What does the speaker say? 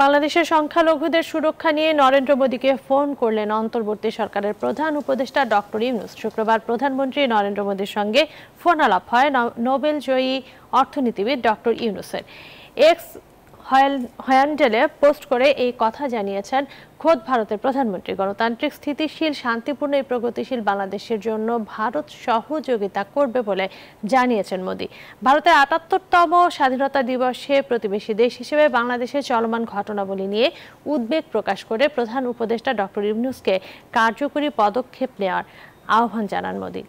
বাংলাদেশের সংখ্যালঘুদের সুরক্ষা নিয়ে নরেন্দ্র মোদীকে ফোন করলেন অন্তর্বর্তী সরকারের প্রধান উপদেষ্টা ডক্টর ইউনুস শুক্রবার প্রধানমন্ত্রী নরেন্দ্র মোদীর সঙ্গে ফোন আলাপ হয় নোবেল জয়ী অর্থনীতিবিদ ডক্টর ইউনুসের এক্স হয়ান্ডেলে পোস্ট করে এই কথা জানিয়েছেন খোদ ভারতের প্রধানমন্ত্রী গণতান্ত্রিক স্থিতিশীল শান্তিপূর্ণ এই প্রগতিশীল বাংলাদেশের জন্য ভারত সহযোগিতা করবে বলে জানিয়েছেন মোদী ভারতের আটাত্তরতম স্বাধীনতা দিবসে প্রতিবেশী দেশ হিসেবে বাংলাদেশের চলমান ঘটনাবলী নিয়ে উদ্বেগ প্রকাশ করে প্রধান উপদেষ্টা ডক্টর ইউনুসকে কার্যকরী পদক্ষেপ নেওয়ার আহ্বান জানান মোদী